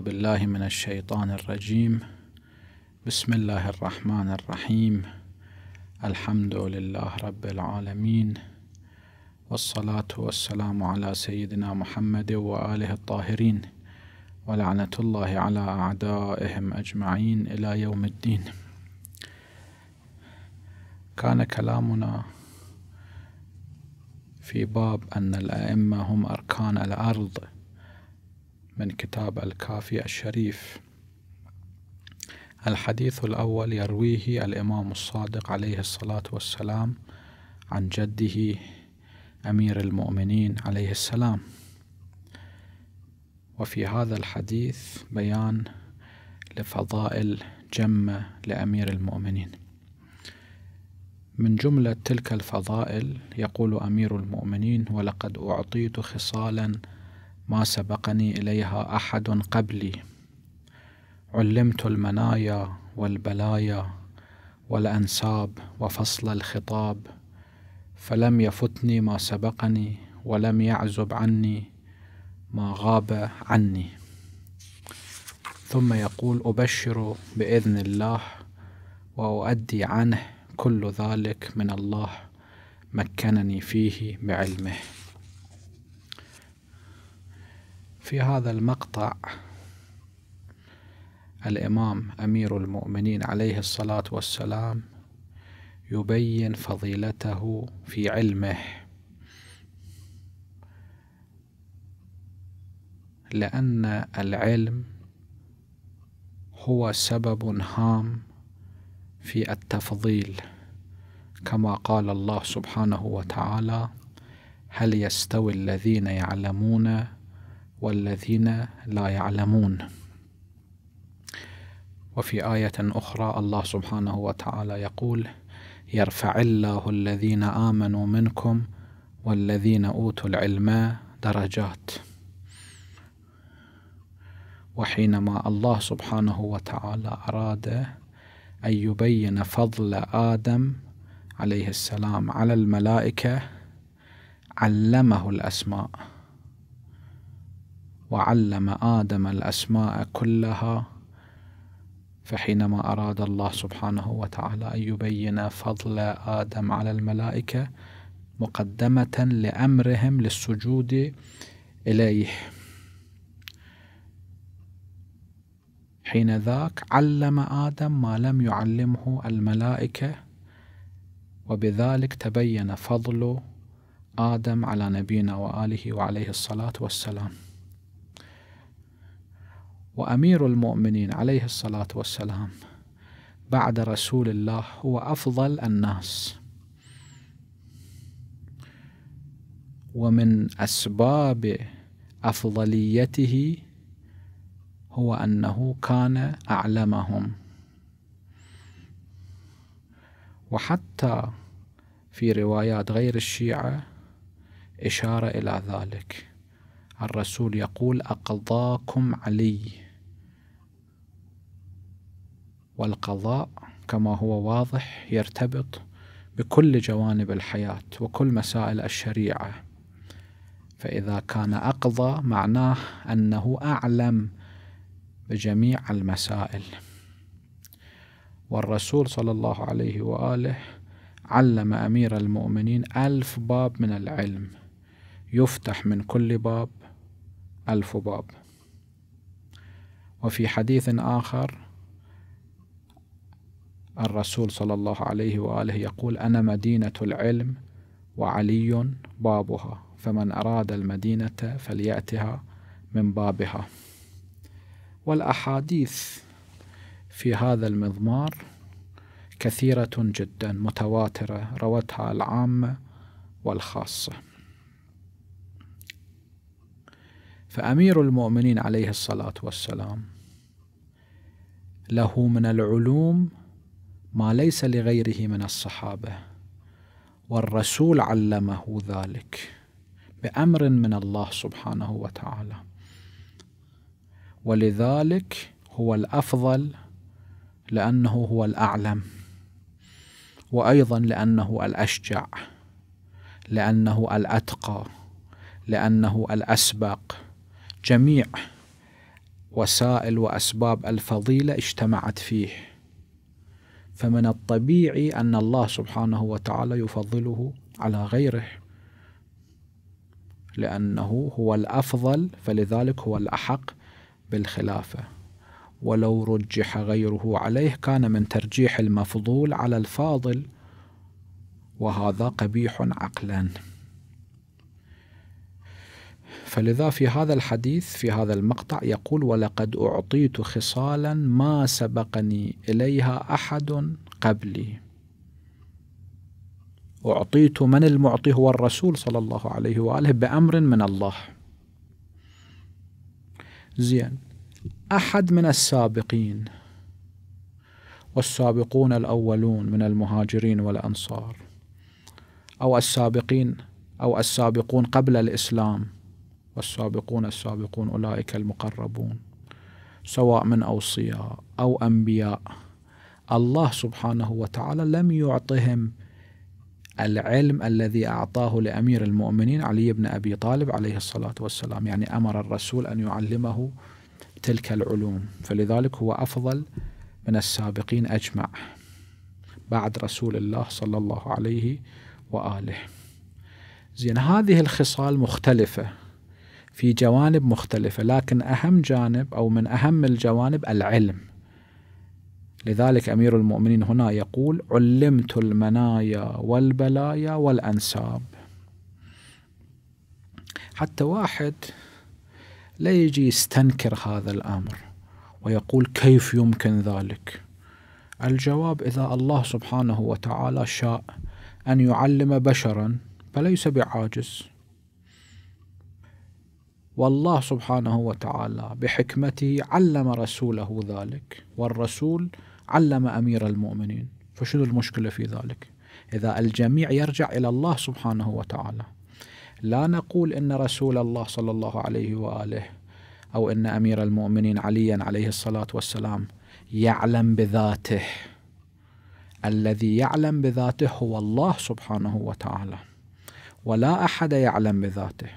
بالله من الشيطان الرجيم بسم الله الرحمن الرحيم الحمد لله رب العالمين والصلاة والسلام على سيدنا محمد وآله الطاهرين ولعنة الله على أعدائهم أجمعين إلى يوم الدين كان كلامنا في باب أن الأئمة هم أركان الأرض من كتاب الكافي الشريف الحديث الأول يرويه الإمام الصادق عليه الصلاة والسلام عن جده أمير المؤمنين عليه السلام وفي هذا الحديث بيان لفضائل جمة لأمير المؤمنين من جملة تلك الفضائل يقول أمير المؤمنين ولقد أعطيت خصالا ما سبقني اليها احد قبلي علمت المنايا والبلايا والانساب وفصل الخطاب فلم يفتني ما سبقني ولم يعزب عني ما غاب عني ثم يقول ابشر باذن الله واؤدي عنه كل ذلك من الله مكنني فيه بعلمه في هذا المقطع الإمام أمير المؤمنين عليه الصلاة والسلام يبين فضيلته في علمه لأن العلم هو سبب هام في التفضيل كما قال الله سبحانه وتعالى هل يستوي الذين يعلمون والذين لا يعلمون وفي آية أخرى الله سبحانه وتعالى يقول يرفع الله الذين آمنوا منكم والذين أوتوا العلم درجات وحينما الله سبحانه وتعالى أراد أن يبين فضل آدم عليه السلام على الملائكة علمه الأسماء وعلم آدم الأسماء كلها فحينما أراد الله سبحانه وتعالى أن يبين فضل آدم على الملائكة مقدمة لأمرهم للسجود إليه حين ذاك علم آدم ما لم يعلمه الملائكة وبذلك تبين فضل آدم على نبينا وآله وعليه الصلاة والسلام وأمير المؤمنين عليه الصلاة والسلام بعد رسول الله هو أفضل الناس ومن أسباب أفضليته هو أنه كان أعلمهم وحتى في روايات غير الشيعة إشارة إلى ذلك الرسول يقول أقضاكم علي والقضاء كما هو واضح يرتبط بكل جوانب الحياة وكل مسائل الشريعة فإذا كان أقضى معناه أنه أعلم بجميع المسائل والرسول صلى الله عليه وآله علم أمير المؤمنين ألف باب من العلم يفتح من كل باب ألف باب وفي حديث آخر الرسول صلى الله عليه واله يقول انا مدينه العلم وعلي بابها فمن اراد المدينه فلياتها من بابها والاحاديث في هذا المضمار كثيره جدا متواتره روتها العامه والخاصه فامير المؤمنين عليه الصلاه والسلام له من العلوم ما ليس لغيره من الصحابه والرسول علمه ذلك بامر من الله سبحانه وتعالى ولذلك هو الافضل لانه هو الاعلم وايضا لانه الاشجع لانه الاتقى لانه الاسبق جميع وسائل واسباب الفضيله اجتمعت فيه فمن الطبيعي أن الله سبحانه وتعالى يفضله على غيره لأنه هو الأفضل فلذلك هو الأحق بالخلافة ولو رجح غيره عليه كان من ترجيح المفضول على الفاضل وهذا قبيح عقلاً فلذا في هذا الحديث في هذا المقطع يقول ولقد أعطيت خصالا ما سبقني إليها أحد قبلي أعطيت من المعطي هو الرسول صلى الله عليه وآله بأمر من الله زين أحد من السابقين والسابقون الأولون من المهاجرين والأنصار أو السابقين أو السابقون قبل الإسلام والسابقون السابقون أولئك المقربون سواء من أوصياء أو أنبياء الله سبحانه وتعالى لم يعطهم العلم الذي أعطاه لأمير المؤمنين علي بن أبي طالب عليه الصلاة والسلام يعني أمر الرسول أن يعلمه تلك العلوم فلذلك هو أفضل من السابقين أجمع بعد رسول الله صلى الله عليه وآله زين هذه الخصال مختلفة في جوانب مختلفة لكن أهم جانب أو من أهم الجوانب العلم لذلك أمير المؤمنين هنا يقول علمت المنايا والبلايا والأنساب حتى واحد لا يجي يستنكر هذا الأمر ويقول كيف يمكن ذلك الجواب إذا الله سبحانه وتعالى شاء أن يعلم بشرا فليس بعاجز والله سبحانه وتعالى بحكمته علم رسوله ذلك والرسول علم امير المؤمنين فشنو المشكله في ذلك؟ اذا الجميع يرجع الى الله سبحانه وتعالى لا نقول ان رسول الله صلى الله عليه واله او ان امير المؤمنين عليا عليه الصلاه والسلام يعلم بذاته الذي يعلم بذاته هو الله سبحانه وتعالى ولا احد يعلم بذاته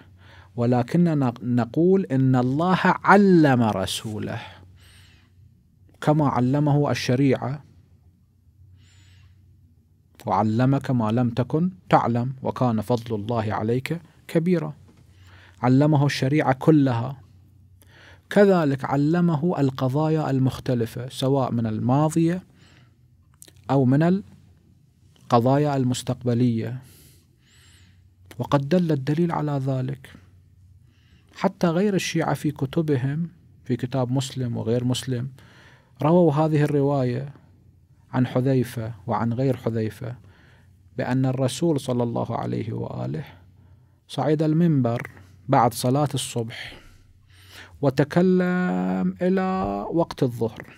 ولكننا نقول ان الله علم رسوله كما علمه الشريعه وعلمك ما لم تكن تعلم وكان فضل الله عليك كبيرا علمه الشريعه كلها كذلك علمه القضايا المختلفه سواء من الماضيه او من القضايا المستقبليه وقد دل الدليل على ذلك حتى غير الشيعة في كتبهم في كتاب مسلم وغير مسلم رووا هذه الرواية عن حذيفة وعن غير حذيفة بأن الرسول صلى الله عليه وآله صعد المنبر بعد صلاة الصبح وتكلم إلى وقت الظهر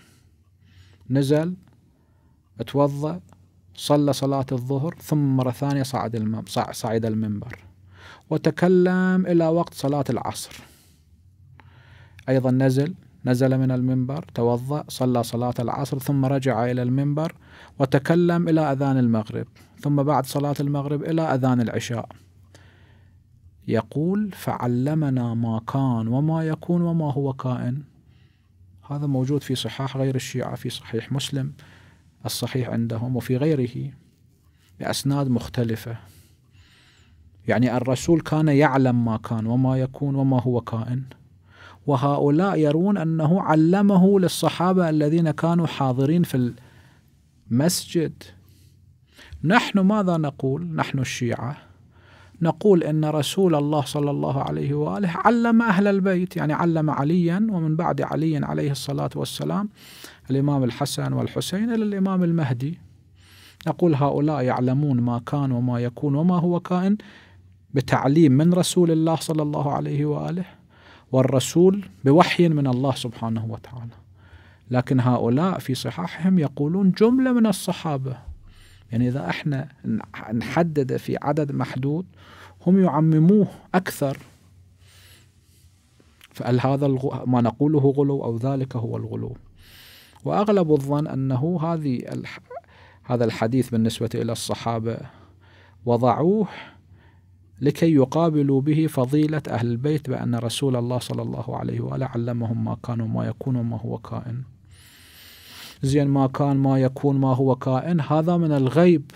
نزل توضأ صلى صلاة الظهر ثم مرة ثانية صعد صعد المنبر وتكلم إلى وقت صلاة العصر أيضا نزل نزل من المنبر توضأ صلى صلاة العصر ثم رجع إلى المنبر وتكلم إلى أذان المغرب ثم بعد صلاة المغرب إلى أذان العشاء يقول فعلمنا ما كان وما يكون وما هو كائن هذا موجود في صحاح غير الشيعة في صحيح مسلم الصحيح عندهم وفي غيره بأسناد مختلفة يعني الرسول كان يعلم ما كان وما يكون وما هو كائن وهؤلاء يرون أنه علمه للصحابة الذين كانوا حاضرين في المسجد نحن ماذا نقول نحن الشيعة نقول ان رسول الله صلى الله عليه واله علم اهل البيت يعني علم عليا ومن بعد علي عليه الصلاه والسلام الامام الحسن والحسين الى الامام المهدي نقول هؤلاء يعلمون ما كان وما يكون وما هو كائن بتعليم من رسول الله صلى الله عليه واله والرسول بوحي من الله سبحانه وتعالى لكن هؤلاء في صحاحهم يقولون جمله من الصحابه يعني اذا احنا نحدد في عدد محدود هم يعمموه اكثر فهل هذا ما نقوله غلو او ذلك هو الغلو واغلب الظن انه هذه هذا الحديث بالنسبه الى الصحابه وضعوه لكي يقابلوا به فضيلة أهل البيت بأن رسول الله صلى الله عليه وآله علمهم ما كان وما يكون وما هو كائن زين ما كان ما يكون ما هو كائن هذا من الغيب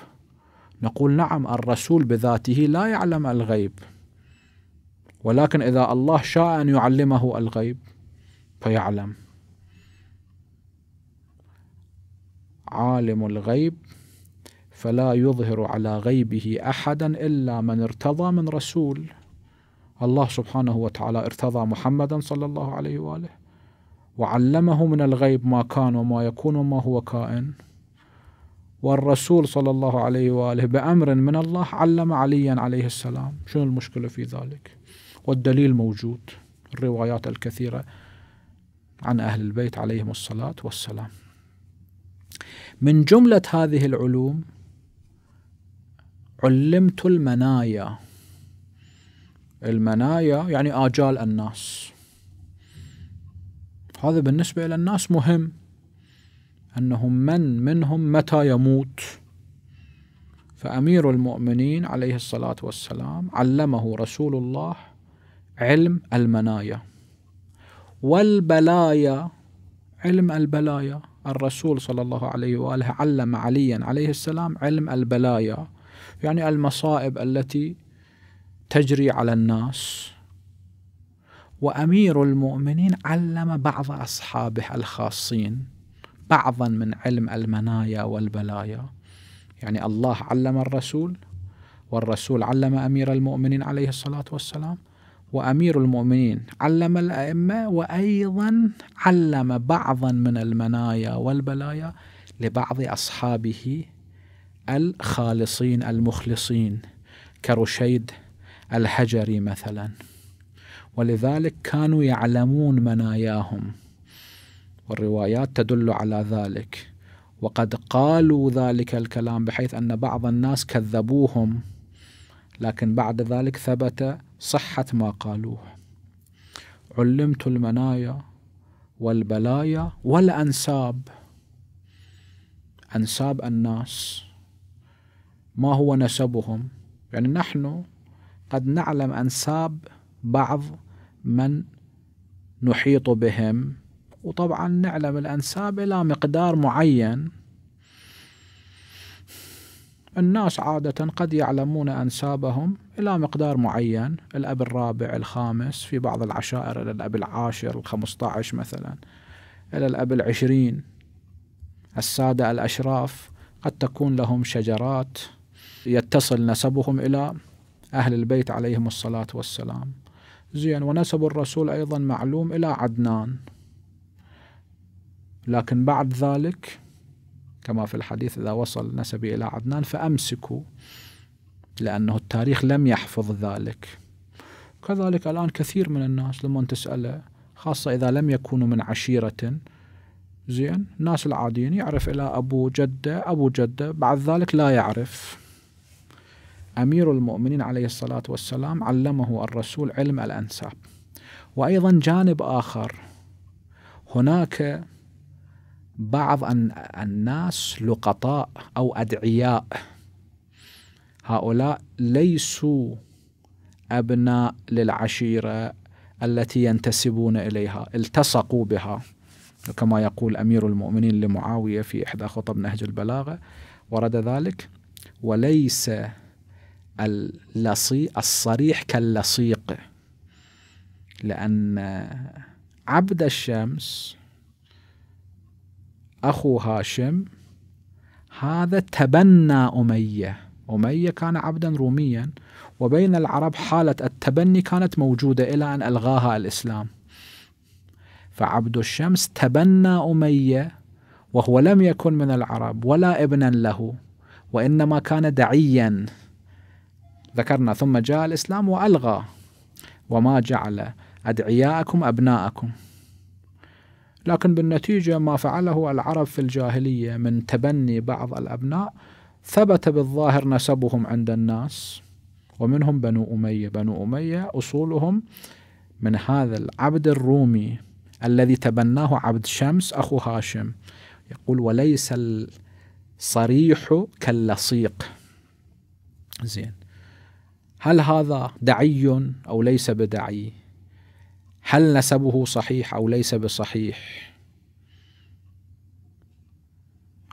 نقول نعم الرسول بذاته لا يعلم الغيب ولكن إذا الله شاء أن يعلمه الغيب فيعلم عالم الغيب فلا يظهر على غيبه احدا الا من ارتضى من رسول الله سبحانه وتعالى ارتضى محمدا صلى الله عليه واله وعلمه من الغيب ما كان وما يكون وما هو كائن والرسول صلى الله عليه واله بامر من الله علم عليا عليه السلام شنو المشكله في ذلك والدليل موجود الروايات الكثيره عن اهل البيت عليهم الصلاه والسلام من جمله هذه العلوم علمت المنايا المنايا يعني آجال الناس هذا بالنسبة إلى الناس مهم أنهم من منهم متى يموت فأمير المؤمنين عليه الصلاة والسلام علمه رسول الله علم المنايا والبلايا علم البلايا الرسول صلى الله عليه وآله علم عليا عليه السلام علم البلايا يعني المصائب التي تجري على الناس وامير المؤمنين علم بعض اصحابه الخاصين بعضا من علم المنايا والبلايا يعني الله علم الرسول والرسول علم امير المؤمنين عليه الصلاه والسلام وامير المؤمنين علم الائمه وايضا علم بعضا من المنايا والبلايا لبعض اصحابه الخالصين المخلصين كرشيد الحجري مثلا ولذلك كانوا يعلمون مناياهم والروايات تدل على ذلك وقد قالوا ذلك الكلام بحيث ان بعض الناس كذبوهم لكن بعد ذلك ثبت صحه ما قالوه علمت المنايا والبلايا والانساب انساب الناس ما هو نسبهم يعني نحن قد نعلم أنساب بعض من نحيط بهم وطبعا نعلم الأنساب إلى مقدار معين الناس عادة قد يعلمون أنسابهم إلى مقدار معين الأب الرابع الخامس في بعض العشائر إلى الأب العاشر الخمسة عشر مثلا إلى الأب العشرين السادة الأشراف قد تكون لهم شجرات يتصل نسبهم إلى أهل البيت عليهم الصلاة والسلام زين ونسب الرسول أيضا معلوم إلى عدنان لكن بعد ذلك كما في الحديث إذا وصل نسبي إلى عدنان فأمسكوا لأنه التاريخ لم يحفظ ذلك كذلك الآن كثير من الناس لما تسأله خاصة إذا لم يكونوا من عشيرة زين الناس العاديين يعرف إلى أبو جدة أبو جدة بعد ذلك لا يعرف أمير المؤمنين عليه الصلاة والسلام علمه الرسول علم الأنساب وأيضا جانب آخر هناك بعض الناس لقطاء أو أدعياء هؤلاء ليسوا أبناء للعشيرة التي ينتسبون إليها التصقوا بها كما يقول أمير المؤمنين لمعاوية في إحدى خطب نهج البلاغة ورد ذلك وليس اللصيق الصريح كاللصيق لأن عبد الشمس أخو هاشم هذا تبنى أمية أمية كان عبدا روميا وبين العرب حالة التبني كانت موجودة إلى أن ألغاها الإسلام فعبد الشمس تبنى أمية وهو لم يكن من العرب ولا ابنا له وإنما كان دعيا ذكرنا ثم جاء الإسلام وألغى وما جعل أدعياءكم أبناءكم لكن بالنتيجة ما فعله العرب في الجاهلية من تبني بعض الأبناء ثبت بالظاهر نسبهم عند الناس ومنهم بنو أمية بنو أمية أصولهم من هذا العبد الرومي الذي تبناه عبد شمس أخو هاشم يقول وليس الصريح كاللصيق زين هل هذا دعي او ليس بدعي هل نسبه صحيح او ليس بصحيح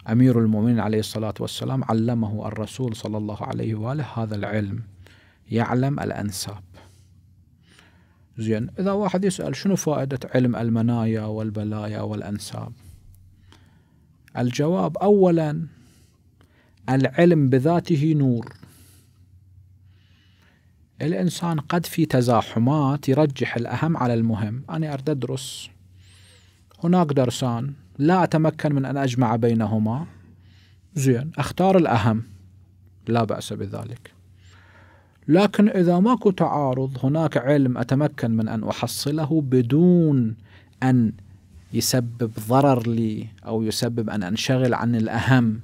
امير المؤمنين عليه الصلاه والسلام علمه الرسول صلى الله عليه واله هذا العلم يعلم الانساب زين اذا واحد يسال شنو فائده علم المنايا والبلايا والانساب الجواب اولا العلم بذاته نور الإنسان قد في تزاحمات يرجح الأهم على المهم أنا أريد أدرس هناك درسان لا أتمكن من أن أجمع بينهما زين أختار الأهم لا بأس بذلك لكن إذا ماكو تعارض هناك علم أتمكن من أن أحصله بدون أن يسبب ضرر لي أو يسبب أن أنشغل عن الأهم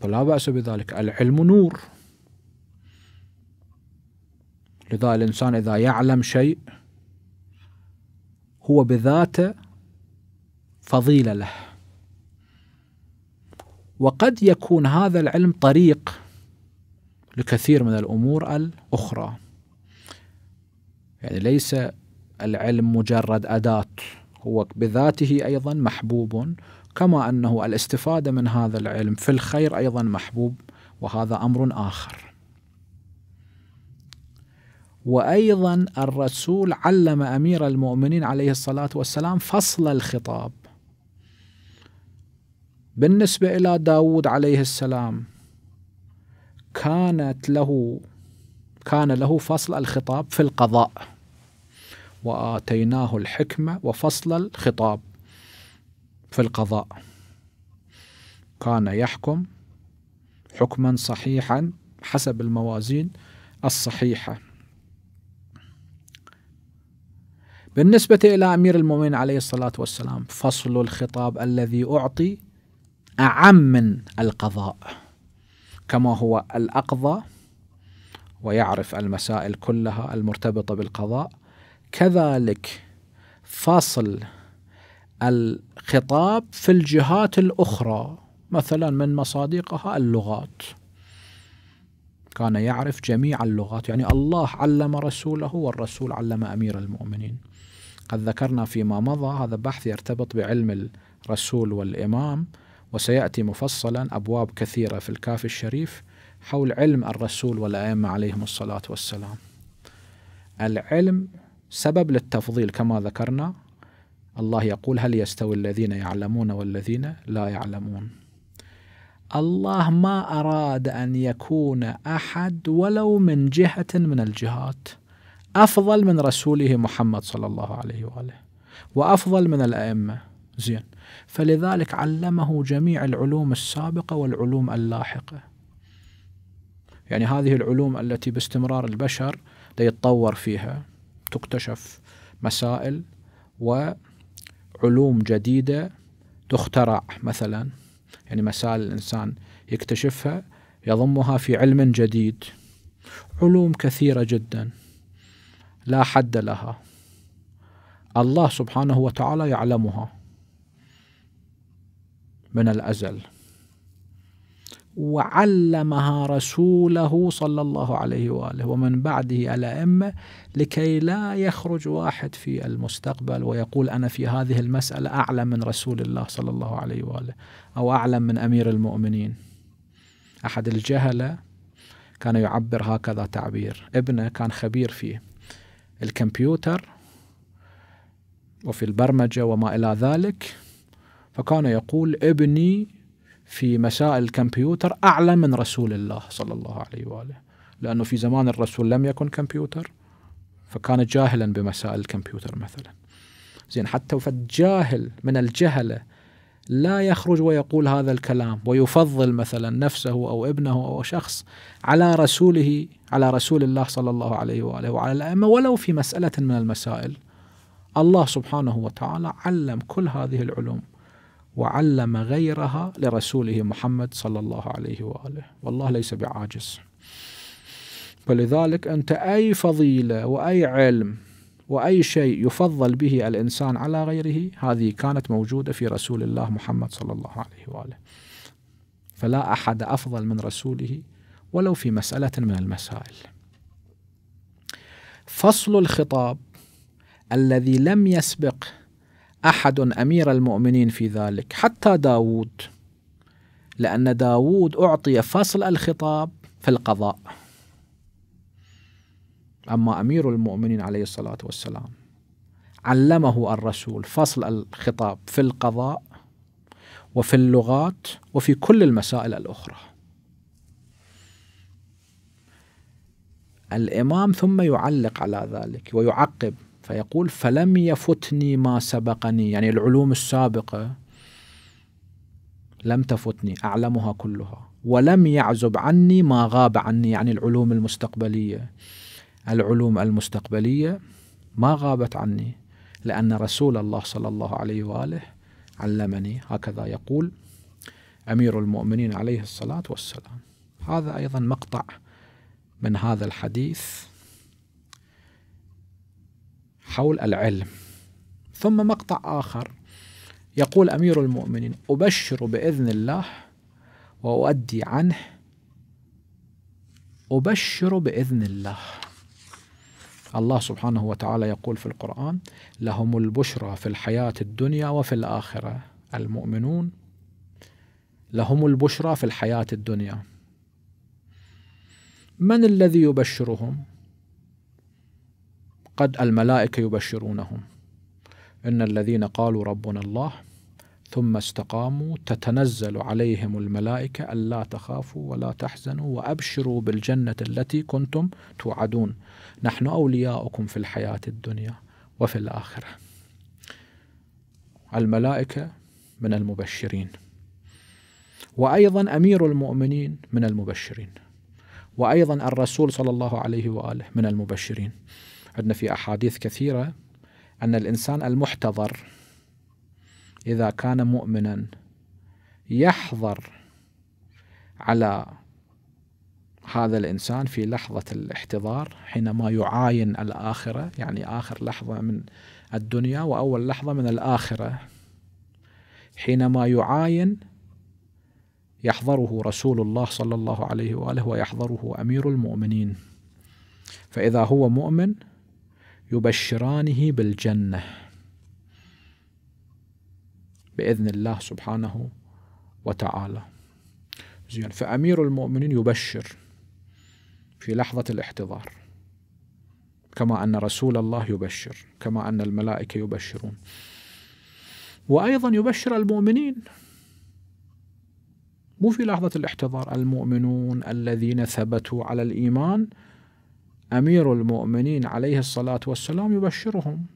فلا بأس بذلك العلم نور لذا الإنسان إذا يعلم شيء هو بذاته فضيلة له وقد يكون هذا العلم طريق لكثير من الأمور الأخرى يعني ليس العلم مجرد أداة هو بذاته أيضا محبوب كما أنه الاستفادة من هذا العلم في الخير أيضا محبوب وهذا أمر آخر وايضا الرسول علم امير المؤمنين عليه الصلاه والسلام فصل الخطاب بالنسبه الى داود عليه السلام كانت له كان له فصل الخطاب في القضاء واتيناه الحكمه وفصل الخطاب في القضاء كان يحكم حكما صحيحا حسب الموازين الصحيحه بالنسبة إلى أمير المؤمنين عليه الصلاة والسلام فصل الخطاب الذي أعطي أعم من القضاء كما هو الأقضى ويعرف المسائل كلها المرتبطة بالقضاء كذلك فصل الخطاب في الجهات الأخرى مثلا من مصادقها اللغات كان يعرف جميع اللغات يعني الله علم رسوله والرسول علم أمير المؤمنين قد ذكرنا فيما مضى هذا بحث يرتبط بعلم الرسول والإمام وسيأتي مفصلا أبواب كثيرة في الكافي الشريف حول علم الرسول والأئمة عليهم الصلاة والسلام العلم سبب للتفضيل كما ذكرنا الله يقول هل يستوي الذين يعلمون والذين لا يعلمون الله ما أراد أن يكون أحد ولو من جهة من الجهات أفضل من رسوله محمد صلى الله عليه وآله وأفضل من الأئمة زين فلذلك علمه جميع العلوم السابقة والعلوم اللاحقة يعني هذه العلوم التي باستمرار البشر يتطور فيها تكتشف مسائل وعلوم جديدة تخترع مثلا يعني مسائل الإنسان يكتشفها يضمها في علم جديد علوم كثيرة جداً لا حد لها الله سبحانه وتعالى يعلمها من الازل وعلمها رسوله صلى الله عليه واله ومن بعده الائمه لكي لا يخرج واحد في المستقبل ويقول انا في هذه المساله اعلم من رسول الله صلى الله عليه واله او اعلم من امير المؤمنين. احد الجهله كان يعبر هكذا تعبير، ابنه كان خبير فيه الكمبيوتر وفي البرمجة وما إلى ذلك فكان يقول ابني في مسائل الكمبيوتر أعلى من رسول الله صلى الله عليه وآله لأنه في زمان الرسول لم يكن كمبيوتر فكان جاهلا بمسائل الكمبيوتر مثلا زين حتى فالجاهل من الجهلة لا يخرج ويقول هذا الكلام ويفضل مثلا نفسه او ابنه او شخص على رسوله على رسول الله صلى الله عليه واله وعلى الائمه ولو في مساله من المسائل الله سبحانه وتعالى علم كل هذه العلوم وعلم غيرها لرسوله محمد صلى الله عليه واله والله ليس بعاجز فلذلك انت اي فضيله واي علم واي شيء يفضل به الانسان على غيره هذه كانت موجوده في رسول الله محمد صلى الله عليه واله. فلا احد افضل من رسوله ولو في مساله من المسائل. فصل الخطاب الذي لم يسبق احد امير المؤمنين في ذلك حتى داوود لان داوود اعطي فصل الخطاب في القضاء أما أمير المؤمنين عليه الصلاة والسلام علمه الرسول فصل الخطاب في القضاء وفي اللغات وفي كل المسائل الأخرى الإمام ثم يعلق على ذلك ويعقب فيقول فلم يفتني ما سبقني يعني العلوم السابقة لم تفتني أعلمها كلها ولم يعزب عني ما غاب عني يعني العلوم المستقبلية العلوم المستقبلية ما غابت عني لأن رسول الله صلى الله عليه وآله علمني هكذا يقول أمير المؤمنين عليه الصلاة والسلام هذا أيضا مقطع من هذا الحديث حول العلم ثم مقطع آخر يقول أمير المؤمنين أبشر بإذن الله وأؤدي عنه أبشر بإذن الله الله سبحانه وتعالى يقول في القرآن لهم البشرى في الحياة الدنيا وفي الآخرة المؤمنون لهم البشرى في الحياة الدنيا من الذي يبشرهم قد الملائكة يبشرونهم إن الذين قالوا ربنا الله ثم استقاموا تتنزل عليهم الملائكة ألا تخافوا ولا تحزنوا وأبشروا بالجنة التي كنتم توعدون نحن أولياؤكم في الحياة الدنيا وفي الآخرة الملائكة من المبشرين وأيضا أمير المؤمنين من المبشرين وأيضا الرسول صلى الله عليه وآله من المبشرين عندنا في أحاديث كثيرة أن الإنسان المحتضر إذا كان مؤمنا يحظر على هذا الإنسان في لحظة الاحتضار حينما يعاين الآخرة يعني آخر لحظة من الدنيا وأول لحظة من الآخرة حينما يعاين يحضره رسول الله صلى الله عليه واله ويحضره امير المؤمنين فاذا هو مؤمن يبشرانه بالجنه باذن الله سبحانه وتعالى. زين فامير المؤمنين يبشر في لحظه الاحتضار كما ان رسول الله يبشر، كما ان الملائكه يبشرون. وايضا يبشر المؤمنين مو في لحظة الاحتضار المؤمنون الذين ثبتوا على الإيمان أمير المؤمنين عليه الصلاة والسلام يبشرهم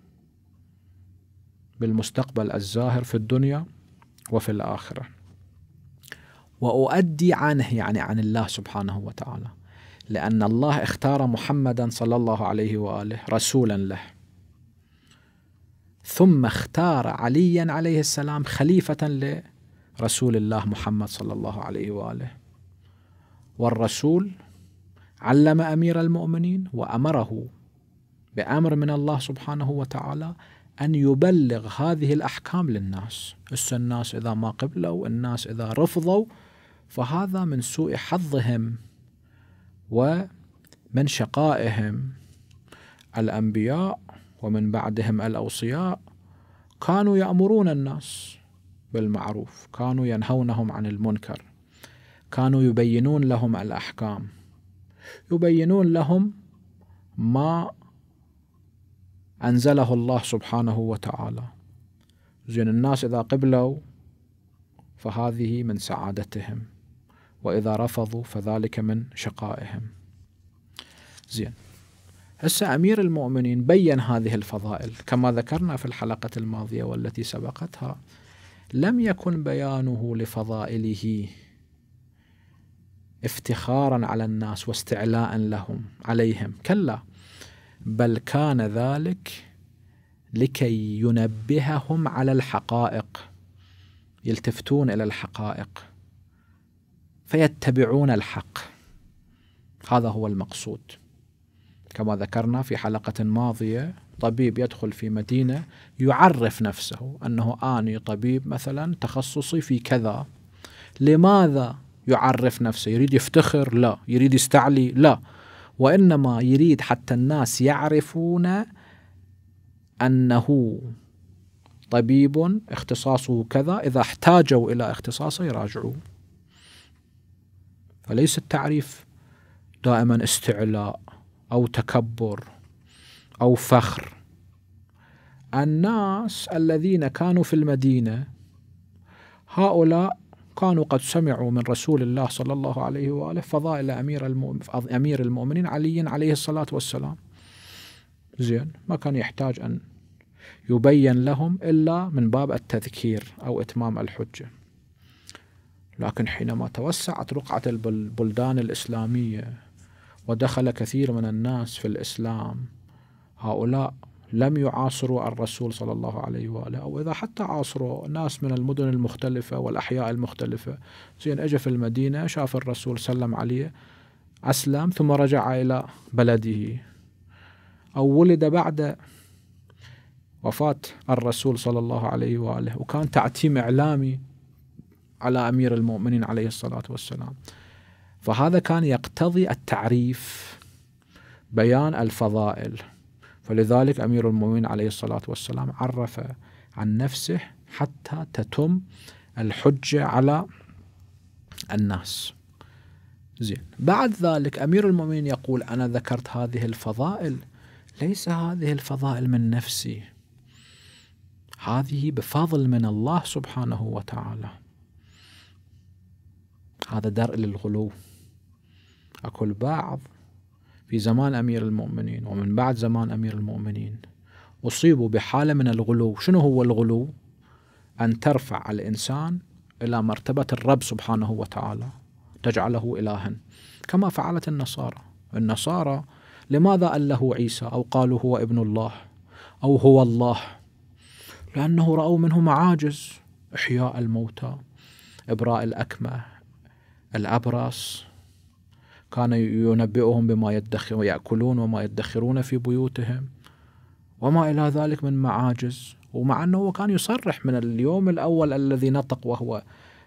بالمستقبل الزاهر في الدنيا وفي الآخرة وأؤدي عنه يعني عن الله سبحانه وتعالى لأن الله اختار محمدا صلى الله عليه وآله رسولا له ثم اختار عليا عليه السلام خليفة لرسول الله محمد صلى الله عليه وآله والرسول علم أمير المؤمنين وأمره بأمر من الله سبحانه وتعالى أن يبلغ هذه الأحكام للناس هسه الناس إذا ما قبلوا الناس إذا رفضوا فهذا من سوء حظهم ومن شقائهم الأنبياء ومن بعدهم الأوصياء كانوا يأمرون الناس بالمعروف كانوا ينهونهم عن المنكر كانوا يبينون لهم الأحكام يبينون لهم ما أنزله الله سبحانه وتعالى زين الناس إذا قبلوا فهذه من سعادتهم وإذا رفضوا فذلك من شقائهم زين هسه أمير المؤمنين بين هذه الفضائل كما ذكرنا في الحلقة الماضية والتي سبقتها لم يكن بيانه لفضائله افتخارا على الناس واستعلاء لهم عليهم كلا بل كان ذلك لكي ينبههم على الحقائق يلتفتون الى الحقائق فيتبعون الحق هذا هو المقصود كما ذكرنا في حلقه ماضيه طبيب يدخل في مدينه يعرف نفسه انه اني طبيب مثلا تخصصي في كذا لماذا يعرف نفسه يريد يفتخر لا يريد يستعلي لا وإنما يريد حتى الناس يعرفون أنه طبيب اختصاصه كذا إذا احتاجوا إلى اختصاصه يراجعوه فليس التعريف دائما استعلاء أو تكبر أو فخر الناس الذين كانوا في المدينة هؤلاء كانوا قد سمعوا من رسول الله صلى الله عليه واله فضائل امير المؤمن امير المؤمنين علي عليه الصلاه والسلام. زين ما كان يحتاج ان يبين لهم الا من باب التذكير او اتمام الحجه. لكن حينما توسعت رقعه البلدان الاسلاميه ودخل كثير من الناس في الاسلام هؤلاء لم يعاصروا الرسول صلى الله عليه واله او اذا حتى عاصروا ناس من المدن المختلفه والاحياء المختلفه زين اجى في المدينه شاف الرسول سلم عليه اسلم ثم رجع الى بلده او ولد بعد وفاه الرسول صلى الله عليه واله وكان تعتيم اعلامي على امير المؤمنين عليه الصلاه والسلام فهذا كان يقتضي التعريف بيان الفضائل فلذلك أمير المؤمنين عليه الصلاة والسلام عرف عن نفسه حتى تتم الحجة على الناس زين بعد ذلك أمير المؤمنين يقول أنا ذكرت هذه الفضائل ليس هذه الفضائل من نفسي هذه بفضل من الله سبحانه وتعالى هذا درء للغلو أقول بعض في زمان أمير المؤمنين ومن بعد زمان أمير المؤمنين أصيبوا بحالة من الغلو شنو هو الغلو؟ أن ترفع الإنسان إلى مرتبة الرب سبحانه وتعالى تجعله إلها كما فعلت النصارى النصارى لماذا قال له عيسى أو قالوا هو ابن الله أو هو الله لأنه رأوا منه معاجز إحياء الموتى إبراء الأكمة الأبرص كان ينبئهم بما يدخر يأكلون وما يدخرون في بيوتهم وما إلى ذلك من معاجز ومع أنه هو كان يصرح من اليوم الأول الذي نطق وهو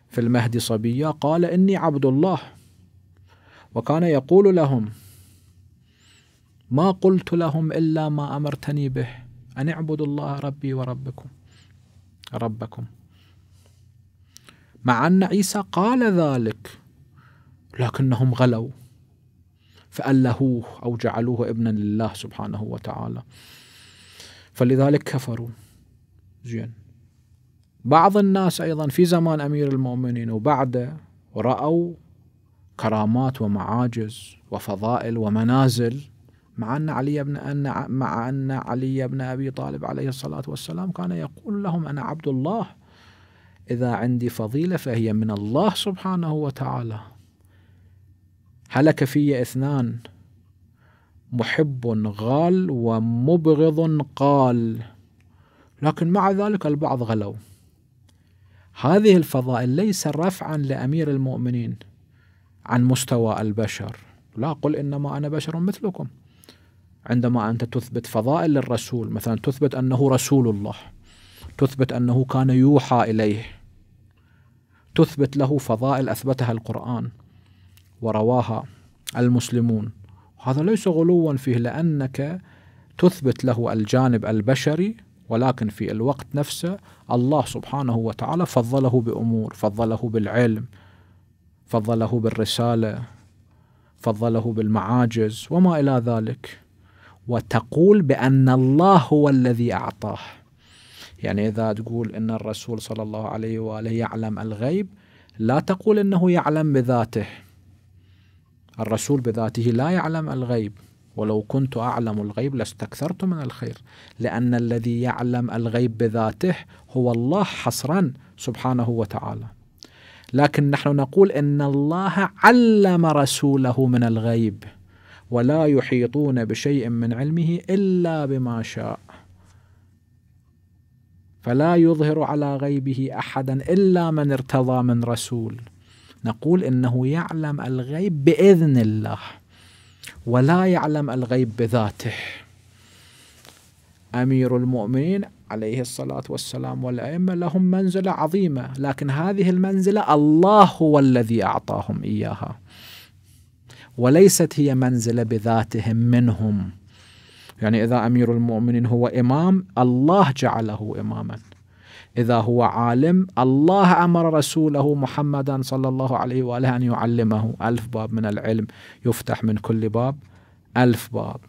في المهد صبيا قال إني عبد الله وكان يقول لهم ما قلت لهم إلا ما أمرتني به أن اعبدوا الله ربي وربكم ربكم مع أن عيسى قال ذلك لكنهم غلوا فألهوه أو جعلوه ابنا لله سبحانه وتعالى فلذلك كفروا زين بعض الناس أيضا في زمان أمير المؤمنين وبعده رأوا كرامات ومعاجز وفضائل ومنازل مع أن علي بن أن مع أن علي بن أبي طالب عليه الصلاة والسلام كان يقول لهم أنا عبد الله إذا عندي فضيلة فهي من الله سبحانه وتعالى هلك في اثنان محب غال ومبغض قال لكن مع ذلك البعض غلوا هذه الفضائل ليس رفعا لامير المؤمنين عن مستوى البشر لا قل انما انا بشر مثلكم عندما انت تثبت فضائل للرسول مثلا تثبت انه رسول الله تثبت انه كان يوحى اليه تثبت له فضائل اثبتها القران ورواها المسلمون هذا ليس غلوا فيه لأنك تثبت له الجانب البشري ولكن في الوقت نفسه الله سبحانه وتعالى فضله بأمور فضله بالعلم فضله بالرسالة فضله بالمعاجز وما إلى ذلك وتقول بأن الله هو الذي أعطاه يعني إذا تقول إن الرسول صلى الله عليه وآله يعلم الغيب لا تقول إنه يعلم بذاته الرسول بذاته لا يعلم الغيب ولو كنت أعلم الغيب لاستكثرت من الخير لأن الذي يعلم الغيب بذاته هو الله حصرا سبحانه وتعالى لكن نحن نقول إن الله علم رسوله من الغيب ولا يحيطون بشيء من علمه إلا بما شاء فلا يظهر على غيبه أحدا إلا من ارتضى من رسول نقول انه يعلم الغيب باذن الله ولا يعلم الغيب بذاته امير المؤمنين عليه الصلاه والسلام والائمه لهم منزله عظيمه لكن هذه المنزله الله هو الذي اعطاهم اياها وليست هي منزله بذاتهم منهم يعني اذا امير المؤمنين هو امام الله جعله اماما إذا هو عالم الله أمر رسوله محمدا صلى الله عليه وآله أن يعلمه ألف باب من العلم يفتح من كل باب ألف باب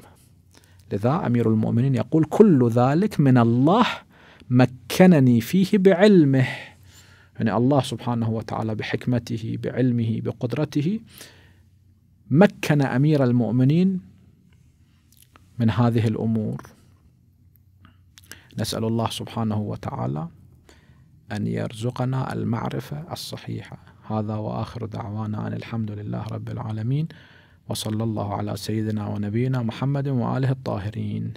لذا أمير المؤمنين يقول كل ذلك من الله مكنني فيه بعلمه يعني الله سبحانه وتعالى بحكمته بعلمه بقدرته مكن أمير المؤمنين من هذه الأمور نسأل الله سبحانه وتعالى أن يرزقنا المعرفة الصحيحة هذا وآخر دعوانا أن الحمد لله رب العالمين وصلى الله على سيدنا ونبينا محمد وآله الطاهرين